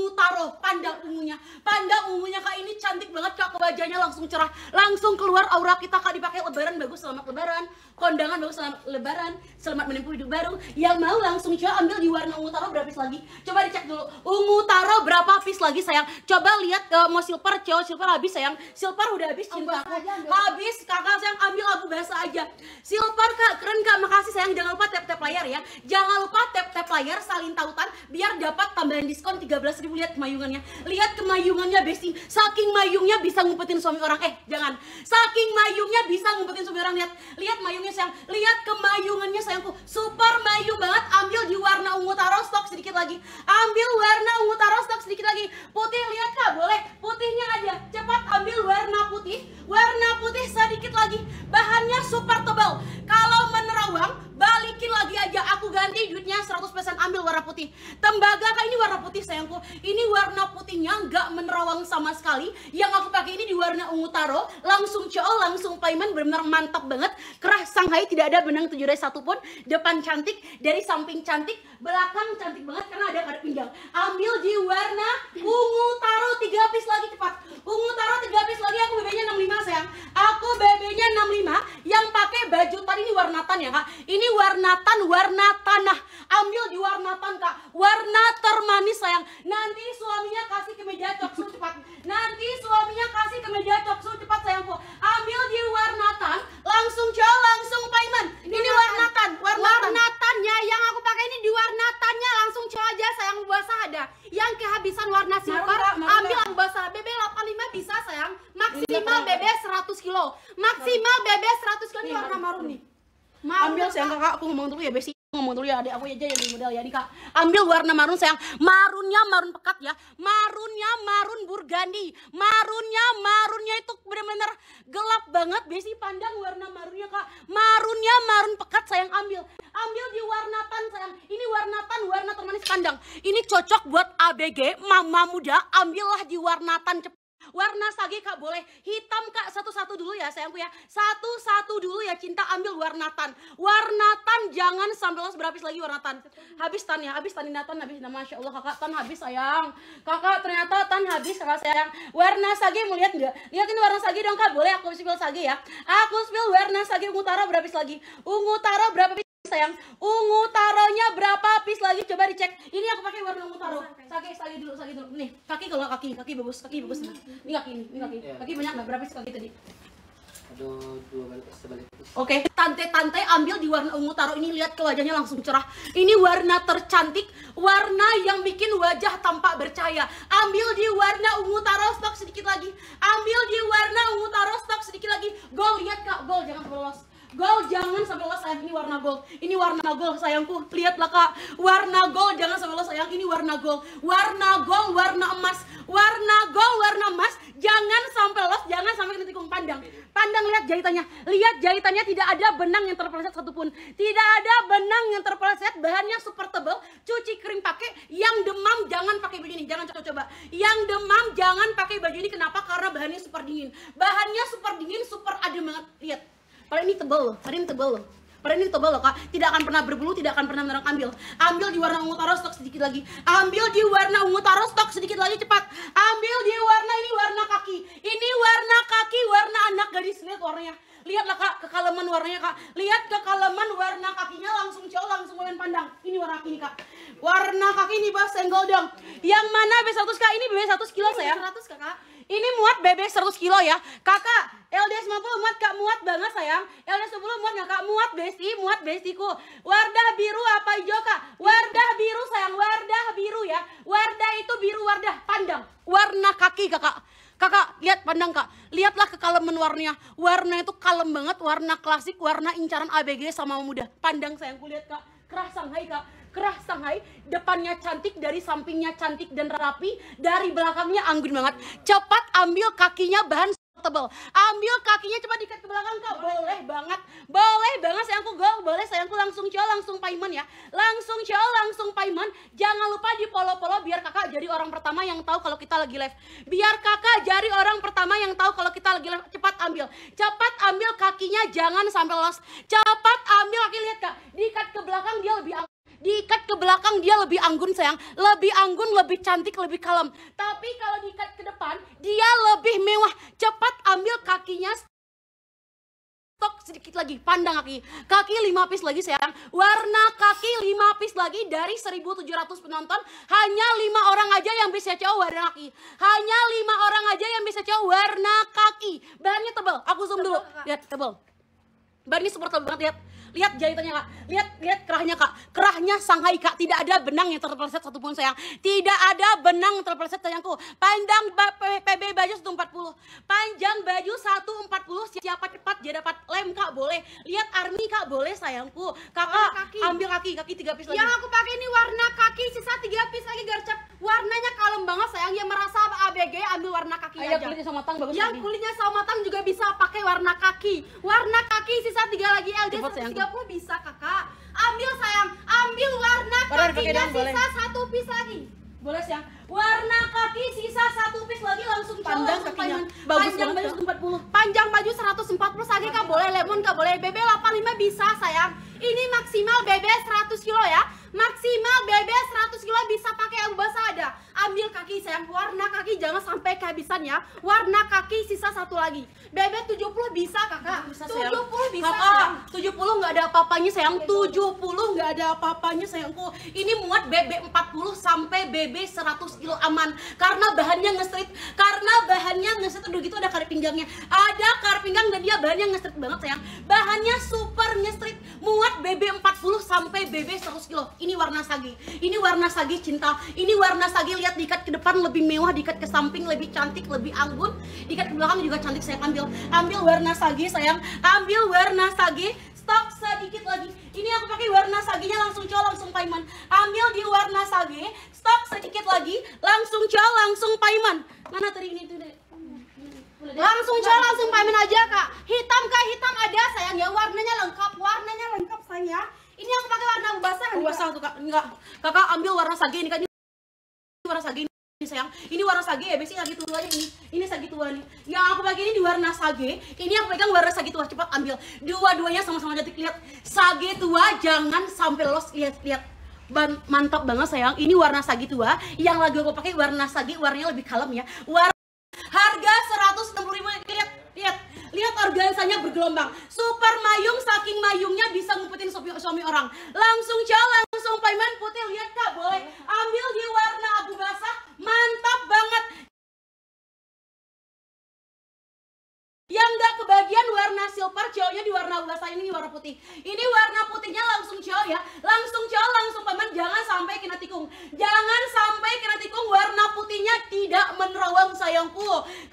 ungu taruh panda ungunya panda ungunya kak ini cantik banget kak wajahnya langsung cerah langsung keluar aura kita kak dipakai lebaran bagus selamat lebaran kondangan bagus selamat lebaran selamat menempuh hidup baru yang mau langsung coba ambil di warna ungu taruh berapa pis lagi coba dicek dulu ungu taruh berapa pis lagi sayang coba lihat uh, mau silver coba silver habis sayang silver udah habis cinta aku habis kakak sayang ambil aku bahasa aja silver kak keren kak makasih sayang jangan lupa tap tap layar ya jangan lupa tap tap layar salin tautan biar dapat tambahan diskon ribu ibu lihat kemayungannya. Lihat kemayungannya Besti. Saking mayungnya bisa ngumpetin suami orang. Eh, jangan. Saking mayungnya bisa ngumpetin suami orang. Lihat, lihat mayungnya sayang. Lihat kemayungannya sayangku. Super mayu banget. Ambil di warna ungu tarostok stok sedikit lagi. Ambil warna ungu tarostok stok sedikit lagi. Putih lihat Kak, boleh. Putihnya aja. Cepat ambil warna putih. Warna putih sedikit lagi. Bahannya super tebal. Kalau menerawang, balikin lagi aja. Aku ganti duitnya 100% ambil warna putih. Tembaga Kak ini warna putih sayangku ini warna putihnya nggak menerawang sama sekali yang aku pakai ini di warna ungu taro langsung cool langsung payment benar-benar mantap banget kerah Shanghai tidak ada benang tujuh satu pun depan cantik dari samping cantik belakang cantik banget karena ada pada pinggang ambil di warna ungu taro tiga pis lagi cepat ungu taro tiga pis lagi aku BB nya lima sayang aku BB nya lima. yang pakai baju tadi ini warna tan ya kak ini warna tan warna tanah ambil di warna tan kak warna termanis sayang bilang, nanti suaminya kasih kemeja coksu cepat. Nanti suaminya kasih kemeja coksu cepat sayangku. Ambil di warnatan, langsung jauh, langsung payment Ini, ini warnatan, warnatan. Warnatannya yang aku pakai ini di warnatannya langsung jauh aja sayang basah ada. Yang kehabisan warna silver, ambil yang basah. BB 85 bisa sayang, maksimal BB 100 kilo. Maksimal BB 100 kilo ini warna marun nih. ambil sayang kakak, aku ngomong dulu ya besi ngomong dulu ya adik aku aja yang model ya kak ambil warna marun sayang marunnya marun pekat ya marunnya marun burgandi marunnya marunnya itu bener-bener gelap banget besi pandang warna marunnya kak marunnya marun pekat sayang ambil ambil di warna tan sayang ini warna tan warna termanis pandang ini cocok buat ABG mama muda ambillah di warna tan cepat Warna sage kak boleh. Hitam kak satu-satu dulu ya sayangku ya. Satu-satu dulu ya cinta ambil warna tan. Warna tan jangan sampai los berhabis lagi warna tan. Habis tan ya, habis tanina tan habis. nama Masya Allah kakak tan habis sayang. Kakak ternyata tan habis kakak sayang. Warna sage mau lihat nggak? Lihat ini warna sage dong kak boleh aku spill sage ya. Aku spill warna sage ungu taro berhabis lagi. Ungu taro berapa sayang ungu taronya berapa piece lagi coba dicek ini aku pakai warna ungu taro sagi sagi dulu sagi dulu nih kaki kalau kaki kaki bagus kaki bagus iya. ini kaki ini kaki iya. kaki banyak nggak berapa piece kaki tadi Oke, okay. tante-tante ambil di warna ungu taruh ini lihat ke wajahnya langsung cerah. Ini warna tercantik, warna yang bikin wajah tampak bercahaya. Ambil di warna ungu taruh stok sedikit lagi. Ambil di warna ungu taruh stok sedikit lagi. Gol lihat Kak, gol jangan bolos. Gold jangan sampai lo sayang ini warna gold. Ini warna gold sayangku. Lihatlah Kak, warna gold jangan sampai lo sayang ini warna gold. Warna gold, warna emas. Warna gold, warna emas. Jangan sampai lo jangan sampai kena tikung pandang. Pandang lihat jahitannya. Lihat jahitannya tidak ada benang yang terpeleset satupun. Tidak ada benang yang terpeleset, bahannya super tebal. Cuci kering pakai. Yang demam jangan pakai baju ini, jangan coba-coba. Yang demam jangan pakai baju ini kenapa? Karena bahannya super dingin. Bahannya super dingin, super adem banget. Lihat. Padahal ini tebal, loh, padahal ini tebal, loh. Padahal ini tebal, loh kak, tidak akan pernah berbulu, tidak akan pernah menerang ambil Ambil di warna ungu taro stok sedikit lagi Ambil di warna ungu taro stok sedikit lagi cepat Ambil di warna ini warna kaki Ini warna kaki, warna anak gadis, lihat warnanya Lihatlah kak, kekalaman warnanya kak Lihat kekalaman warna kakinya langsung jauh, langsung kalian pandang Ini warna kaki ini kak Warna kaki ini bahas senggol dong Yang mana B100 kak, ini B100 kilo saya 100 kakak ini muat bebek 100 kilo ya. Kakak, LDS 90 muat, Kak muat banget sayang. ld 10 muat nggak Kak? Muat besi muat besiku Wardah biru apa hijau Kak? Wardah biru sayang, wardah biru ya. Wardah itu biru wardah pandang. Warna kaki Kakak. Kakak, lihat pandang Kak. Lihatlah kekalemen warnanya. Warna itu kalem banget, warna klasik, warna incaran ABG sama muda. Pandang sayang, lihat Kak. Kerah hai Kak kerah Shanghai depannya cantik dari sampingnya cantik dan rapi dari belakangnya anggun banget cepat ambil kakinya bahan tebel ambil kakinya cepat diikat ke belakang kak boleh banget boleh banget sayangku gol boleh sayangku langsung cowok langsung payment ya langsung cowok langsung payment jangan lupa di polo polo biar kakak jadi orang pertama yang tahu kalau kita lagi live biar kakak jadi orang pertama yang tahu kalau kita lagi live cepat ambil cepat ambil kakinya jangan sampai los cepat ambil kaki lihat kak diikat ke belakang dia lebih diikat ke belakang dia lebih anggun sayang, lebih anggun, lebih cantik, lebih kalem. Tapi kalau diikat ke depan, dia lebih mewah. Cepat ambil kakinya stok sedikit lagi, pandang kaki. Kaki lima pis lagi sayang. Warna kaki lima pis lagi dari 1700 penonton. Hanya lima orang aja yang bisa cowok warna kaki. Hanya lima orang aja yang bisa cowok warna kaki. Bahannya tebel Aku zoom tebel, dulu. Lihat, ya, tebel Bahannya super tebel banget, lihat Lihat jahitannya kak, lihat lihat kerahnya kak. Kerahnya sanghai kak, tidak ada benang yang terpeleset satupun sayang. Tidak ada benang yang terpeleset sayangku. Panjang PB baju 140, panjang baju 140 siapa cepat dia dapat lem kak boleh. Lihat army kak boleh sayangku. Kakak kaki. ambil kaki, kaki tiga pis lagi. Yang aku pakai ini warna kaki sisa tiga pis lagi gercep Warnanya kalem banget sayang, ya merasa Gaya ambil warna kaki Ayo, aja. kulitnya sama matang bagus. Yang lagi. kulitnya sama matang juga bisa pakai warna kaki. Warna kaki sisa tiga lagi LD tiga puluh bisa kakak. Ambil sayang, ambil warna kaki sisa satu piece lagi. Boleh sayang. Warna kaki sisa satu piece lagi langsung panjang kakinya. Panjang, bagus panjang baju 140. Panjang baju 140 lagi kak boleh lemon kak boleh BB 85 bisa sayang. Ini maksimal BB 100 kilo ya. Maksimal BB sayang warna kaki jangan sampai kehabisan ya warna kaki sisa satu lagi bebek 70 bisa kakak bisa, 70 bisa kakak, sayang. 70 nggak ada apa-apanya sayang 70 nggak ada apa-apanya sayangku ini muat bebek 40 sampai bebek 100 kilo aman karena bahannya ngestrit ngesetruk gitu ada karet pinggangnya ada karet pinggang dan dia bahannya ngestrit banget sayang bahannya super ngestrit muat BB 40 sampai BB 100 kilo ini warna sagi ini warna sagi cinta ini warna sagi lihat diikat ke depan lebih mewah diikat ke samping lebih cantik lebih anggun diikat ke belakang juga cantik Saya ambil ambil warna sagi sayang ambil warna sagi stop sedikit lagi ini aku pakai warna saginya langsung cowok langsung paiman ambil di warna sagi, stop sedikit lagi langsung cowok langsung paiman mana tadi ini tuh deh Langsung jalan, langsung pamin aja kak. Hitam kak, hitam ada sayang ya. Warnanya lengkap, warnanya lengkap sayang ya. Ini yang pakai warna basah. Kan, basah tuh kak, enggak. Kakak ambil warna sage ini kak. Ini warna sage ini sayang. Ini warna sage ya, biasanya sage tua ini. Ini sage tua nih. Yang aku pakai ini di warna sage. Ini aku pegang warna sage tua. Cepat ambil. Dua-duanya sama-sama cantik. Lihat sage tua, jangan sampai lolos. Lihat, lihat. mantap banget sayang. Ini warna sage tua. Yang lagi aku pakai warna sage, warnanya lebih kalem ya. Warna bergelombang. Super mayung saking mayungnya bisa ngumpetin suami, orang. Langsung jauh, langsung payment putih lihat Kak, boleh. Ambil di warna abu basah, mantap banget. Yang gak kebagian warna silver, jauhnya di warna abu basah ini warna putih. Ini warna putihnya langsung jauh ya. Langsung jauh, langsung payment, jangan sampai kena tikung. Jangan sampai kena tikung, warna putihnya tidak menerawang sayangku.